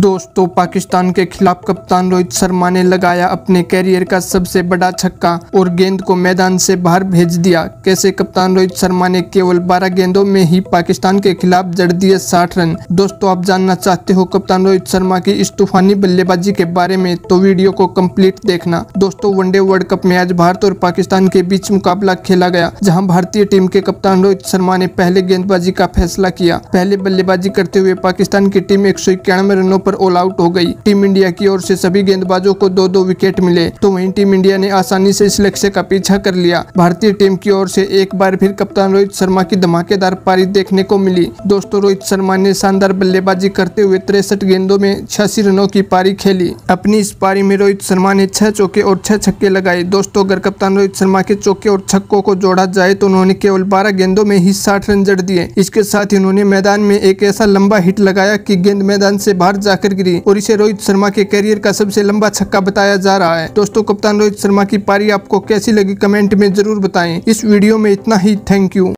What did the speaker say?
दोस्तों पाकिस्तान के खिलाफ कप्तान रोहित शर्मा ने लगाया अपने कैरियर का सबसे बड़ा छक्का और गेंद को मैदान से बाहर भेज दिया कैसे कप्तान रोहित शर्मा ने केवल 12 गेंदों में ही पाकिस्तान के खिलाफ जड़ दिए 60 रन दोस्तों आप जानना चाहते हो कप्तान रोहित शर्मा की इस तूफानी बल्लेबाजी के बारे में तो वीडियो को कम्प्लीट देखना दोस्तों वनडे वर्ल्ड कप में आज भारत और पाकिस्तान के बीच मुकाबला खेला गया जहाँ भारतीय टीम के कप्तान रोहित शर्मा ने पहले गेंदबाजी का फैसला किया पहले बल्लेबाजी करते हुए पाकिस्तान की टीम एक रनों पर ऑल आउट हो गई टीम इंडिया की ओर से सभी गेंदबाजों को दो दो विकेट मिले तो वहीं टीम इंडिया ने आसानी से इस लक्ष्य का पीछा कर लिया भारतीय टीम की ओर से एक बार फिर कप्तान रोहित शर्मा की धमाकेदार पारी देखने को मिली दोस्तों रोहित शर्मा ने शानदार बल्लेबाजी करते हुए तिरसठ गेंदों में छियासी रनों की पारी खेली अपनी इस पारी में रोहित शर्मा ने छह चौके और छह छक्के लगाए दोस्तों अगर कप्तान रोहित शर्मा के चौके और छक्कों को जोड़ा जाए तो उन्होंने केवल बारह गेंदों में ही साठ रन जड़ दिए इसके साथ ही उन्होंने मैदान में एक ऐसा लंबा हिट लगाया की गेंद मैदान से बाहर जा जाकर गिरी और इसे रोहित शर्मा के करियर का सबसे लंबा छक्का बताया जा रहा है दोस्तों कप्तान रोहित शर्मा की पारी आपको कैसी लगी कमेंट में जरूर बताएं इस वीडियो में इतना ही थैंक यू